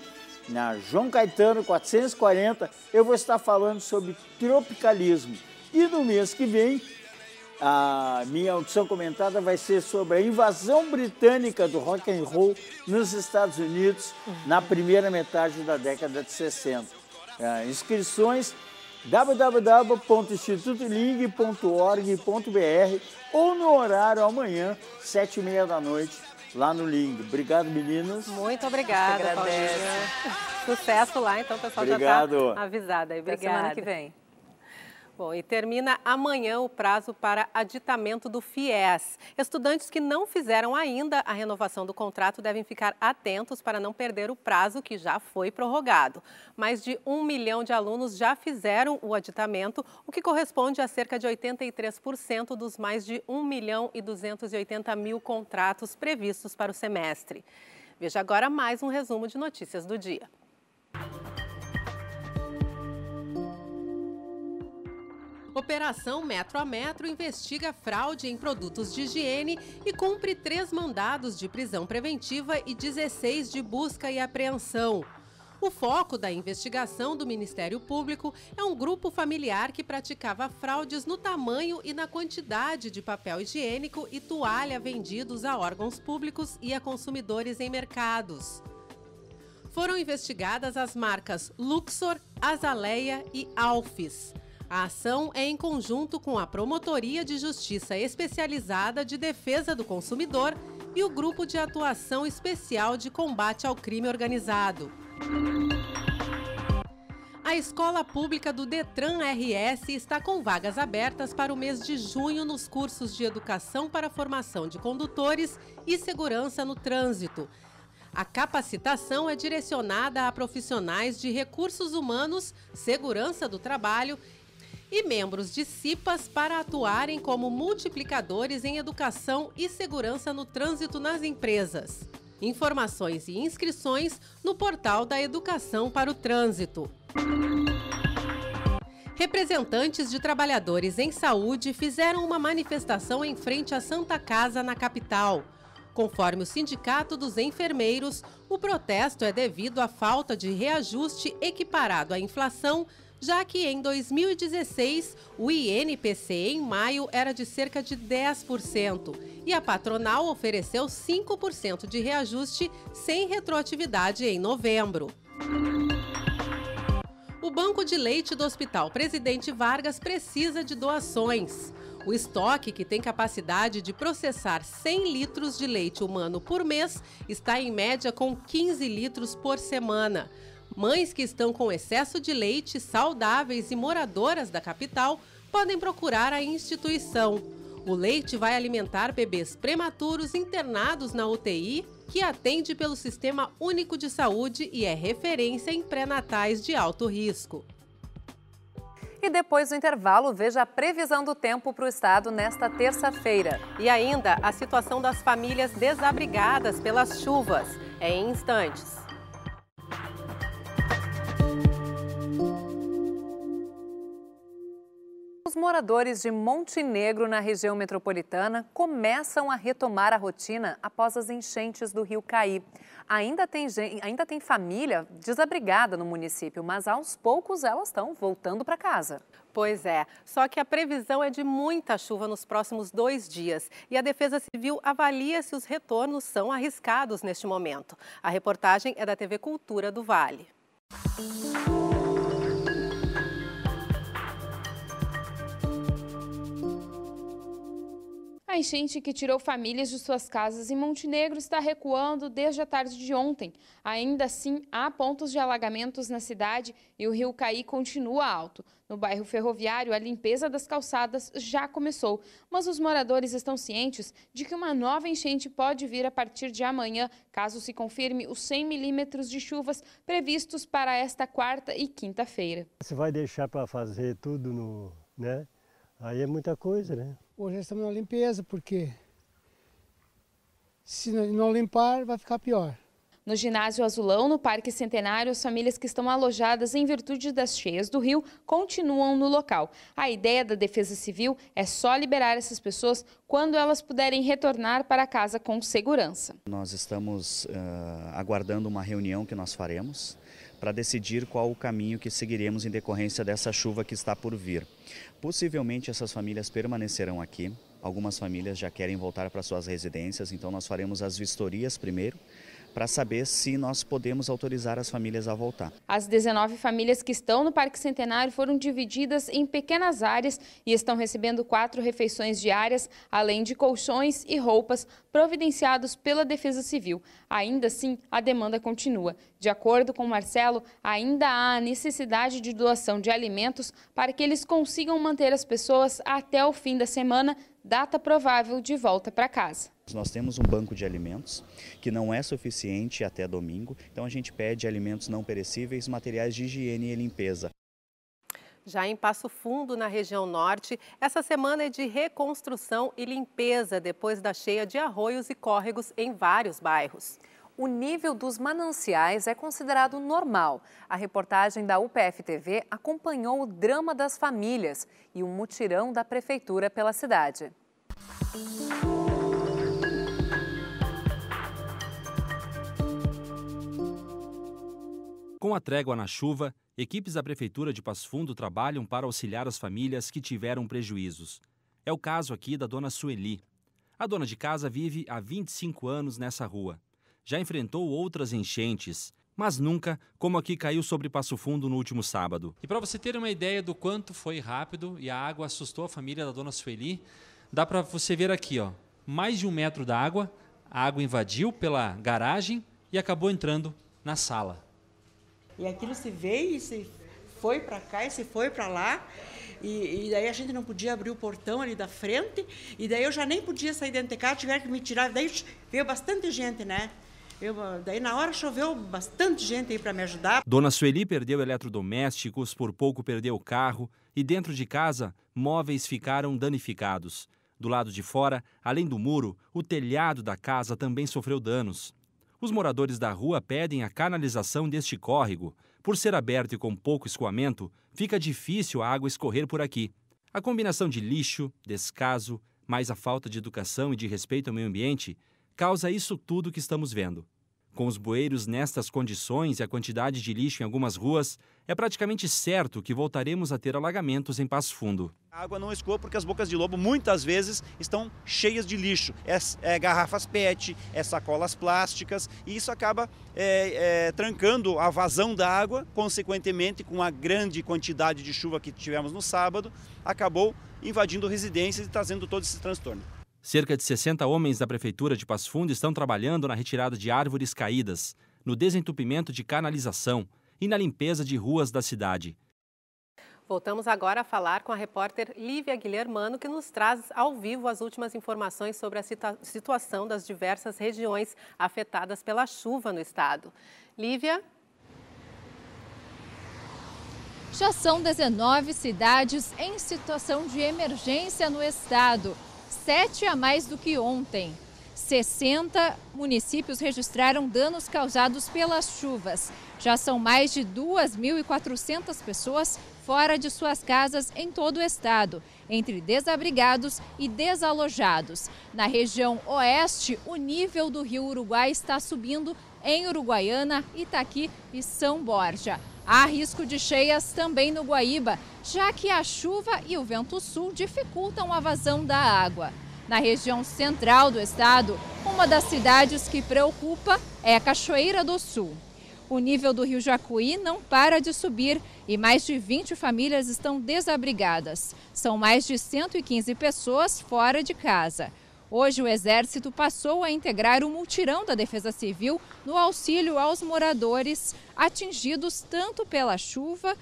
na João Caetano 440, eu vou estar falando sobre tropicalismo. E no mês que vem, a minha audição comentada vai ser sobre a invasão britânica do rock and roll nos Estados Unidos na primeira metade da década de 60. É, inscrições www.institutoling.org.br ou no horário amanhã, sete e meia da noite, lá no Ling. Obrigado, meninas. Muito obrigada, Paulina. Sucesso lá, então, pessoal tá Obrigado. já está avisado aí. Obrigada. Até semana que vem. Bom, e termina amanhã o prazo para aditamento do FIES. Estudantes que não fizeram ainda a renovação do contrato devem ficar atentos para não perder o prazo que já foi prorrogado. Mais de um milhão de alunos já fizeram o aditamento, o que corresponde a cerca de 83% dos mais de 1 milhão e 280 mil contratos previstos para o semestre. Veja agora mais um resumo de notícias do dia. Operação Metro a Metro investiga fraude em produtos de higiene e cumpre três mandados de prisão preventiva e 16 de busca e apreensão. O foco da investigação do Ministério Público é um grupo familiar que praticava fraudes no tamanho e na quantidade de papel higiênico e toalha vendidos a órgãos públicos e a consumidores em mercados. Foram investigadas as marcas Luxor, Azaleia e Alfis. A ação é em conjunto com a Promotoria de Justiça Especializada de Defesa do Consumidor e o Grupo de Atuação Especial de Combate ao Crime Organizado. A Escola Pública do Detran RS está com vagas abertas para o mês de junho nos cursos de Educação para Formação de Condutores e Segurança no Trânsito. A capacitação é direcionada a profissionais de recursos humanos, segurança do trabalho e membros de CIPAS para atuarem como multiplicadores em educação e segurança no trânsito nas empresas. Informações e inscrições no portal da Educação para o Trânsito. Representantes de trabalhadores em saúde fizeram uma manifestação em frente à Santa Casa, na capital. Conforme o Sindicato dos Enfermeiros, o protesto é devido à falta de reajuste equiparado à inflação já que em 2016 o INPC em maio era de cerca de 10% e a patronal ofereceu 5% de reajuste sem retroatividade em novembro. O banco de leite do Hospital Presidente Vargas precisa de doações. O estoque, que tem capacidade de processar 100 litros de leite humano por mês, está em média com 15 litros por semana. Mães que estão com excesso de leite, saudáveis e moradoras da capital podem procurar a instituição. O leite vai alimentar bebês prematuros internados na UTI, que atende pelo Sistema Único de Saúde e é referência em pré-natais de alto risco. E depois do intervalo, veja a previsão do tempo para o estado nesta terça-feira. E ainda a situação das famílias desabrigadas pelas chuvas. É em instantes. moradores de Montenegro, na região metropolitana, começam a retomar a rotina após as enchentes do rio Caí. Ainda tem, ainda tem família desabrigada no município, mas aos poucos elas estão voltando para casa. Pois é, só que a previsão é de muita chuva nos próximos dois dias e a Defesa Civil avalia se os retornos são arriscados neste momento. A reportagem é da TV Cultura do Vale. Música A enchente que tirou famílias de suas casas em Montenegro está recuando desde a tarde de ontem. Ainda assim, há pontos de alagamentos na cidade e o rio Caí continua alto. No bairro Ferroviário, a limpeza das calçadas já começou, mas os moradores estão cientes de que uma nova enchente pode vir a partir de amanhã, caso se confirme os 100 milímetros de chuvas previstos para esta quarta e quinta-feira. Você vai deixar para fazer tudo no, né? Aí é muita coisa, né? Hoje estamos na limpeza, porque se não limpar, vai ficar pior. No ginásio Azulão, no Parque Centenário, as famílias que estão alojadas em virtude das cheias do rio continuam no local. A ideia da Defesa Civil é só liberar essas pessoas quando elas puderem retornar para casa com segurança. Nós estamos uh, aguardando uma reunião que nós faremos para decidir qual o caminho que seguiremos em decorrência dessa chuva que está por vir. Possivelmente essas famílias permanecerão aqui. Algumas famílias já querem voltar para suas residências, então nós faremos as vistorias primeiro, para saber se nós podemos autorizar as famílias a voltar. As 19 famílias que estão no Parque Centenário foram divididas em pequenas áreas e estão recebendo quatro refeições diárias, além de colchões e roupas providenciados pela Defesa Civil. Ainda assim, a demanda continua. De acordo com Marcelo, ainda há a necessidade de doação de alimentos para que eles consigam manter as pessoas até o fim da semana data provável de volta para casa. Nós temos um banco de alimentos que não é suficiente até domingo, então a gente pede alimentos não perecíveis, materiais de higiene e limpeza. Já em Passo Fundo, na região norte, essa semana é de reconstrução e limpeza depois da cheia de arroios e córregos em vários bairros o nível dos mananciais é considerado normal. A reportagem da UPF-TV acompanhou o drama das famílias e o um mutirão da prefeitura pela cidade. Com a trégua na chuva, equipes da Prefeitura de Passo Fundo trabalham para auxiliar as famílias que tiveram prejuízos. É o caso aqui da dona Sueli. A dona de casa vive há 25 anos nessa rua já enfrentou outras enchentes, mas nunca como aqui caiu sobre Passo Fundo no último sábado. E para você ter uma ideia do quanto foi rápido e a água assustou a família da dona Sueli, dá para você ver aqui, ó, mais de um metro d'água. a água invadiu pela garagem e acabou entrando na sala. E aquilo se veio e se foi para cá e se foi para lá. E, e, daí a gente não podia abrir o portão ali da frente. E daí eu já nem podia sair dentro de casa, tiveram que me tirar. Daí veio bastante gente, né? Eu, ah, daí na hora choveu bastante gente aí para me ajudar. Dona Sueli perdeu eletrodomésticos, por pouco perdeu o carro e dentro de casa móveis ficaram danificados. Do lado de fora, além do muro, o telhado da casa também sofreu danos. Os moradores da rua pedem a canalização deste córrego. Por ser aberto e com pouco escoamento, fica difícil a água escorrer por aqui. A combinação de lixo, descaso, mais a falta de educação e de respeito ao meio ambiente causa isso tudo que estamos vendo. Com os bueiros nestas condições e a quantidade de lixo em algumas ruas, é praticamente certo que voltaremos a ter alagamentos em Passo Fundo. A água não escoa porque as bocas de lobo muitas vezes estão cheias de lixo. É, é garrafas PET, é sacolas plásticas e isso acaba é, é, trancando a vazão da água. Consequentemente, com a grande quantidade de chuva que tivemos no sábado, acabou invadindo residências e trazendo todo esse transtorno. Cerca de 60 homens da Prefeitura de Passo Fundo estão trabalhando na retirada de árvores caídas, no desentupimento de canalização e na limpeza de ruas da cidade. Voltamos agora a falar com a repórter Lívia Guilhermano, que nos traz ao vivo as últimas informações sobre a situa situação das diversas regiões afetadas pela chuva no estado. Lívia? Já são 19 cidades em situação de emergência no estado sete a mais do que ontem. 60 municípios registraram danos causados pelas chuvas. Já são mais de 2.400 pessoas fora de suas casas em todo o estado, entre desabrigados e desalojados. Na região oeste, o nível do rio Uruguai está subindo em Uruguaiana, Itaqui e São Borja. Há risco de cheias também no Guaíba, já que a chuva e o vento sul dificultam a vazão da água. Na região central do estado, uma das cidades que preocupa é a Cachoeira do Sul. O nível do rio Jacuí não para de subir e mais de 20 famílias estão desabrigadas. São mais de 115 pessoas fora de casa. Hoje, o Exército passou a integrar o multirão da Defesa Civil no auxílio aos moradores atingidos tanto pela chuva,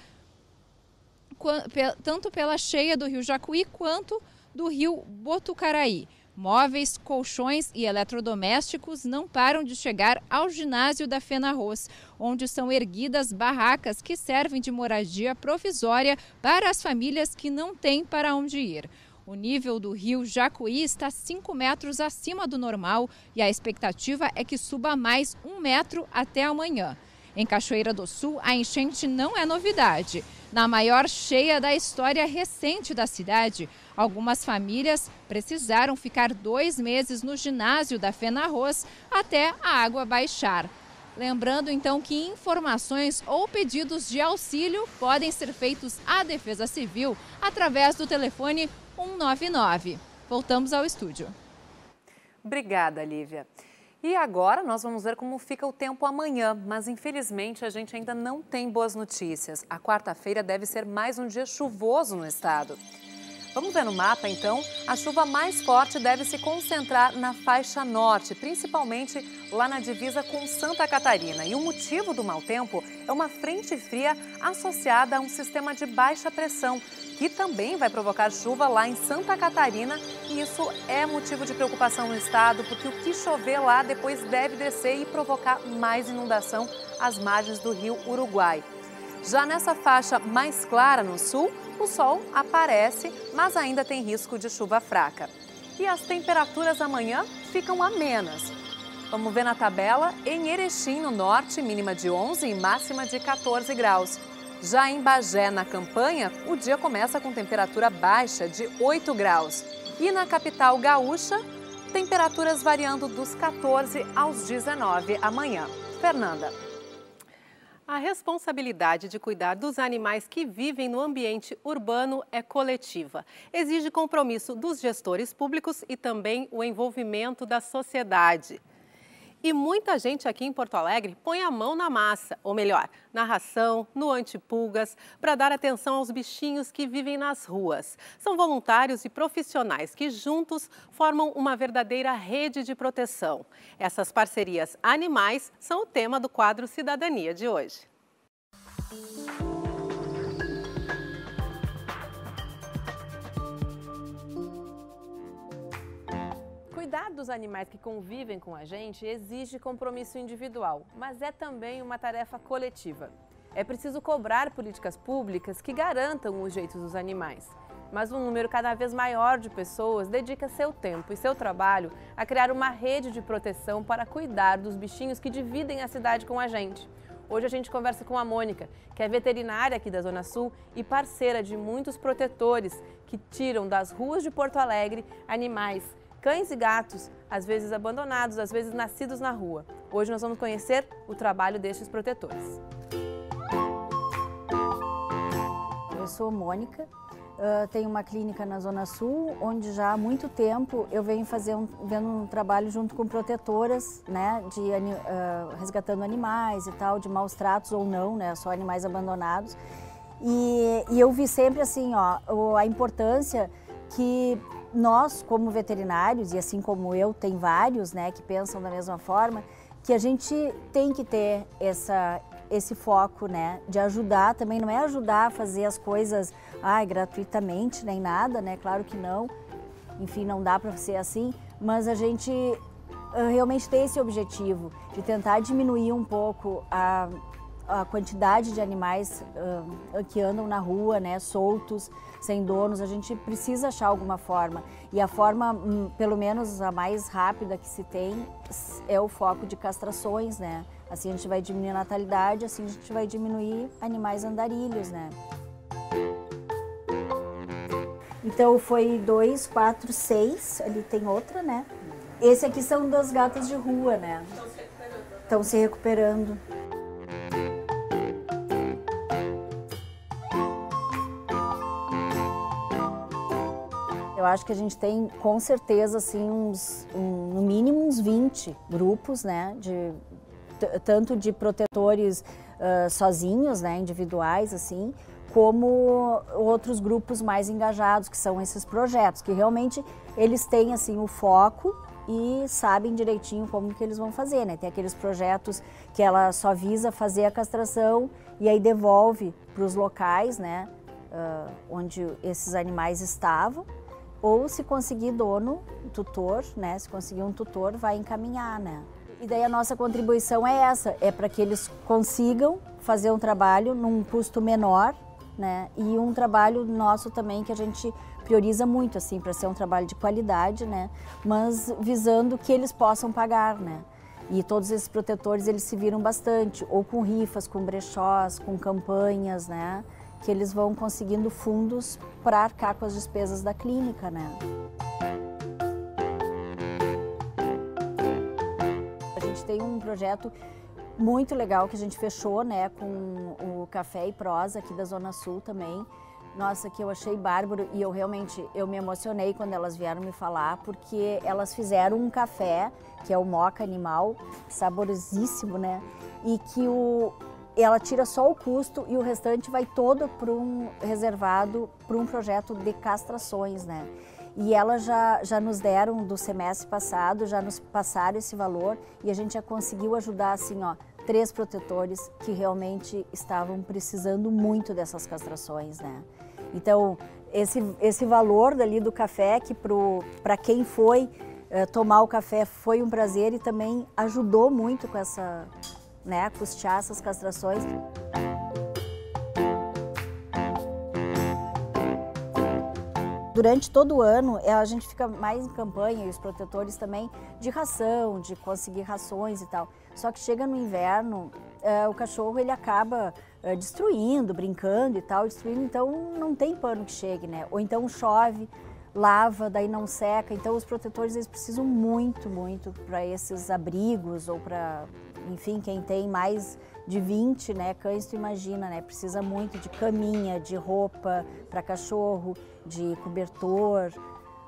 tanto pela cheia do rio Jacuí, quanto do rio Botucaraí. Móveis, colchões e eletrodomésticos não param de chegar ao ginásio da Fenarroz, onde são erguidas barracas que servem de moradia provisória para as famílias que não têm para onde ir. O nível do rio Jacuí está 5 metros acima do normal e a expectativa é que suba mais um metro até amanhã. Em Cachoeira do Sul, a enchente não é novidade. Na maior cheia da história recente da cidade, algumas famílias precisaram ficar dois meses no ginásio da Fenarroz até a água baixar. Lembrando então que informações ou pedidos de auxílio podem ser feitos à Defesa Civil através do telefone 199. Voltamos ao estúdio. Obrigada, Lívia. E agora nós vamos ver como fica o tempo amanhã, mas infelizmente a gente ainda não tem boas notícias. A quarta-feira deve ser mais um dia chuvoso no estado. Vamos ver no mapa então. A chuva mais forte deve se concentrar na faixa norte, principalmente lá na divisa com Santa Catarina. E o motivo do mau tempo é uma frente fria associada a um sistema de baixa pressão, que também vai provocar chuva lá em Santa Catarina. E isso é motivo de preocupação no estado, porque o que chover lá depois deve descer e provocar mais inundação às margens do rio Uruguai. Já nessa faixa mais clara no sul, o sol aparece, mas ainda tem risco de chuva fraca. E as temperaturas amanhã ficam amenas. Vamos ver na tabela, em Erechim, no norte, mínima de 11 e máxima de 14 graus. Já em Bagé, na campanha, o dia começa com temperatura baixa de 8 graus. E na capital gaúcha, temperaturas variando dos 14 aos 19 amanhã. Fernanda. A responsabilidade de cuidar dos animais que vivem no ambiente urbano é coletiva. Exige compromisso dos gestores públicos e também o envolvimento da sociedade. E muita gente aqui em Porto Alegre põe a mão na massa, ou melhor, na ração, no antipulgas, para dar atenção aos bichinhos que vivem nas ruas. São voluntários e profissionais que juntos formam uma verdadeira rede de proteção. Essas parcerias animais são o tema do quadro Cidadania de hoje. cuidar dos animais que convivem com a gente exige compromisso individual, mas é também uma tarefa coletiva. É preciso cobrar políticas públicas que garantam os direitos dos animais. Mas um número cada vez maior de pessoas dedica seu tempo e seu trabalho a criar uma rede de proteção para cuidar dos bichinhos que dividem a cidade com a gente. Hoje a gente conversa com a Mônica, que é veterinária aqui da Zona Sul e parceira de muitos protetores que tiram das ruas de Porto Alegre animais cães e gatos, às vezes abandonados, às vezes nascidos na rua. Hoje nós vamos conhecer o trabalho destes protetores. Eu sou Mônica, Uh, uma clínica na Zona Sul, onde já há muito tempo eu venho fazer um, vendo um trabalho junto com protetoras, né, de uh, resgatando animais e tal, de maus tratos ou não, né, só animais abandonados. E, e eu vi sempre assim, ó, a importância que nós, como veterinários, e assim como eu, tem vários né, que pensam da mesma forma, que a gente tem que ter essa, esse foco né, de ajudar também, não é ajudar a fazer as coisas ai, gratuitamente nem nada, né? claro que não, enfim, não dá para ser assim, mas a gente ah, realmente tem esse objetivo de tentar diminuir um pouco a, a quantidade de animais uh, que andam na rua, né, soltos, sem donos, a gente precisa achar alguma forma. E a forma, hum, pelo menos a mais rápida que se tem, é o foco de castrações, né? Assim a gente vai diminuir a natalidade, assim a gente vai diminuir animais andarilhos, né? Então foi dois, quatro, seis, ali tem outra, né? Esse aqui são das gatas de rua, né? Estão se recuperando. Eu acho que a gente tem, com certeza, assim, uns, um, no mínimo uns 20 grupos, né? De, tanto de protetores uh, sozinhos, né, individuais, assim, como outros grupos mais engajados, que são esses projetos, que realmente eles têm, assim, o foco e sabem direitinho como que eles vão fazer, né? Tem aqueles projetos que ela só visa fazer a castração e aí devolve para os locais, né, uh, onde esses animais estavam, ou se conseguir dono, tutor, né? Se conseguir um tutor, vai encaminhar, né? E daí a nossa contribuição é essa, é para que eles consigam fazer um trabalho num custo menor, né? E um trabalho nosso também que a gente prioriza muito assim para ser um trabalho de qualidade, né? Mas visando que eles possam pagar, né? E todos esses protetores eles se viram bastante, ou com rifas, com brechós, com campanhas, né? que eles vão conseguindo fundos para arcar com as despesas da clínica, né? A gente tem um projeto muito legal que a gente fechou, né, com o Café e Prosa aqui da Zona Sul também. Nossa, que eu achei bárbaro e eu realmente eu me emocionei quando elas vieram me falar porque elas fizeram um café que é o moca animal, saborosíssimo, né? E que o, ela tira só o custo e o restante vai todo para um reservado para um projeto de castrações, né? E elas já, já nos deram do semestre passado, já nos passaram esse valor e a gente já conseguiu ajudar assim, ó, três protetores que realmente estavam precisando muito dessas castrações, né? Então, esse, esse valor dali do café, que para quem foi eh, tomar o café foi um prazer e também ajudou muito com essa, né, custear essas castrações. Durante todo o ano, é, a gente fica mais em campanha, e os protetores também, de ração, de conseguir rações e tal. Só que chega no inverno, é, o cachorro ele acaba é, destruindo, brincando e tal, destruindo, então não tem pano que chegue, né? Ou então chove, lava, daí não seca. Então os protetores eles precisam muito, muito para esses abrigos ou para enfim, quem tem mais de 20 né, cães, tu imagina, né? Precisa muito de caminha, de roupa para cachorro, de cobertor.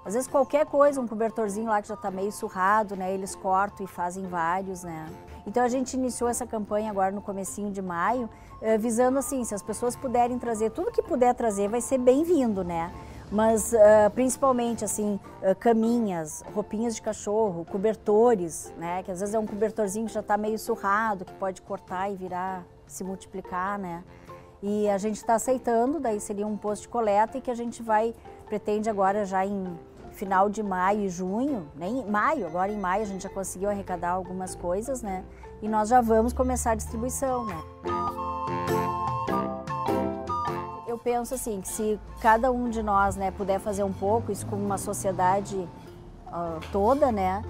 Às vezes qualquer coisa, um cobertorzinho lá que já está meio surrado, né? Eles cortam e fazem vários, né? Então a gente iniciou essa campanha agora no comecinho de maio, eh, visando assim, se as pessoas puderem trazer, tudo que puder trazer vai ser bem-vindo, né? mas uh, principalmente assim uh, caminhas, roupinhas de cachorro, cobertores, né? Que às vezes é um cobertorzinho que já está meio surrado, que pode cortar e virar, se multiplicar, né? E a gente está aceitando, daí seria um posto de coleta e que a gente vai pretende agora já em final de maio e junho, nem né? maio, agora em maio a gente já conseguiu arrecadar algumas coisas, né? E nós já vamos começar a distribuição, né? Música eu penso assim, que se cada um de nós né, puder fazer um pouco, isso como uma sociedade uh, toda, né?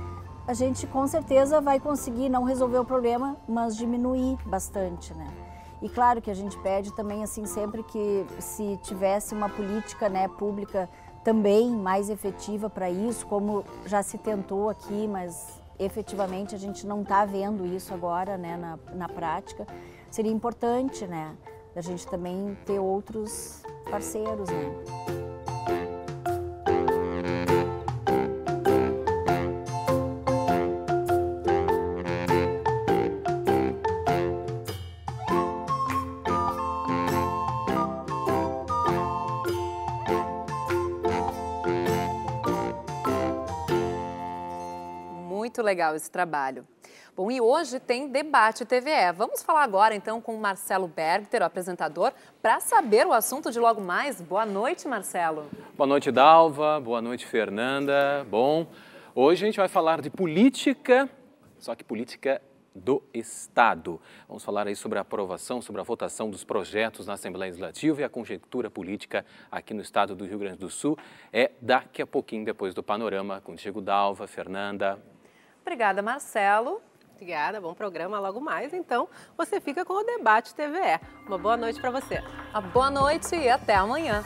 A gente com certeza vai conseguir não resolver o problema, mas diminuir bastante, né? E claro que a gente pede também assim sempre que se tivesse uma política, né, pública também mais efetiva para isso, como já se tentou aqui, mas efetivamente a gente não está vendo isso agora né, na, na prática, seria importante, né? da gente também ter outros parceiros, né? Muito legal esse trabalho. Bom, e hoje tem debate TVE. Vamos falar agora então com o Marcelo Bergter, o apresentador, para saber o assunto de logo mais. Boa noite, Marcelo. Boa noite, Dalva. Boa noite, Fernanda. Bom, hoje a gente vai falar de política, só que política do Estado. Vamos falar aí sobre a aprovação, sobre a votação dos projetos na Assembleia Legislativa e a conjectura política aqui no estado do Rio Grande do Sul. É daqui a pouquinho, depois do panorama, com Diego Dalva, Fernanda. Obrigada, Marcelo. Obrigada, bom programa. Logo mais, então, você fica com o Debate TVE. Uma boa noite para você. Uma boa noite e até amanhã.